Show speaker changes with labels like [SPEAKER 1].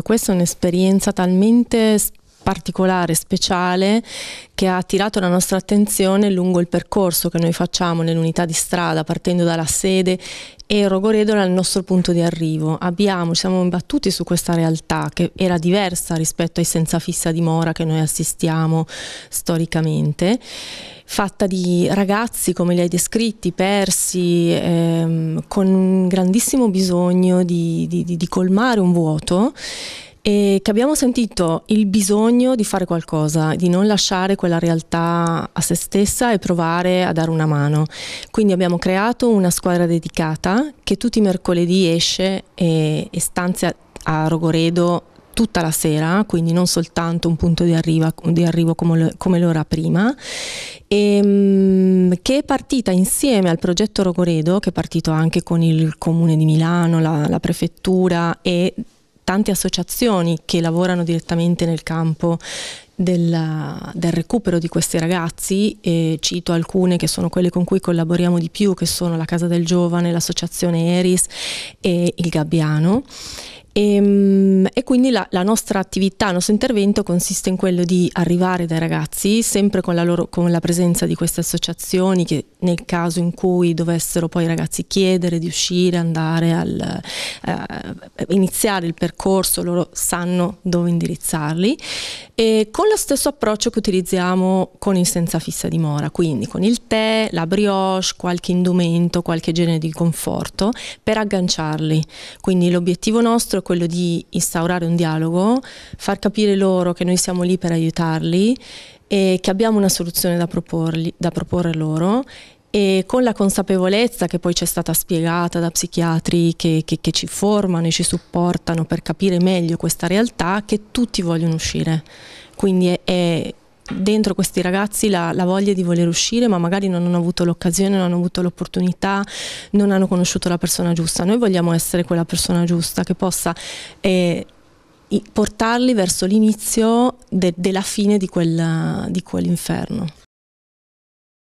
[SPEAKER 1] Questa è un'esperienza talmente particolare, speciale, che ha attirato la nostra attenzione lungo il percorso che noi facciamo nell'unità di strada, partendo dalla sede e Rogoredo era il nostro punto di arrivo. Abbiamo, ci siamo imbattuti su questa realtà che era diversa rispetto ai senza fissa dimora che noi assistiamo storicamente, fatta di ragazzi, come li hai descritti, persi, ehm, con grandissimo bisogno di, di, di colmare un vuoto e che abbiamo sentito il bisogno di fare qualcosa, di non lasciare quella realtà a se stessa e provare a dare una mano. Quindi abbiamo creato una squadra dedicata che tutti i mercoledì esce e, e stanzia a Rogoredo tutta la sera, quindi non soltanto un punto di, arriva, di arrivo come, come, l'ora prima, e, ehm, che è partita insieme al progetto Rogoredo, che è partito anche con il comune di Milano, la, la prefettura e tante associazioni che lavorano direttamente nel campo del, del, recupero di questi ragazzi e cito alcune che sono quelle con cui collaboriamo di più che sono la Casa del Giovane, l'associazione Eris e il Gabbiano e, ehm, e, quindi la, la, nostra attività, il nostro intervento consiste in quello di arrivare dai ragazzi, sempre con la, loro, con la, presenza di queste associazioni che nel caso in cui dovessero poi i ragazzi chiedere di uscire, andare al, eh, eh iniziare il percorso, loro sanno dove indirizzarli, e con lo stesso approccio che utilizziamo con il senza fissa dimora, quindi con il tè, la brioche, qualche indumento, qualche genere di conforto per agganciarli. Quindi l'obiettivo nostro è quello di instaurare un dialogo, far capire loro che noi siamo lì per aiutarli e che abbiamo una soluzione da, proporli, da proporre loro e con la consapevolezza che poi ci è stata spiegata da psichiatri che, che, che, ci formano e ci supportano per capire meglio questa realtà, che tutti vogliono uscire. Quindi è, è dentro questi ragazzi la, la, voglia di voler uscire ma magari non hanno avuto l'occasione, non hanno avuto l'opportunità, non hanno conosciuto la persona giusta. Noi vogliamo essere quella persona giusta che possa eh, portarli verso l'inizio de, della fine di, quella, di quell'inferno.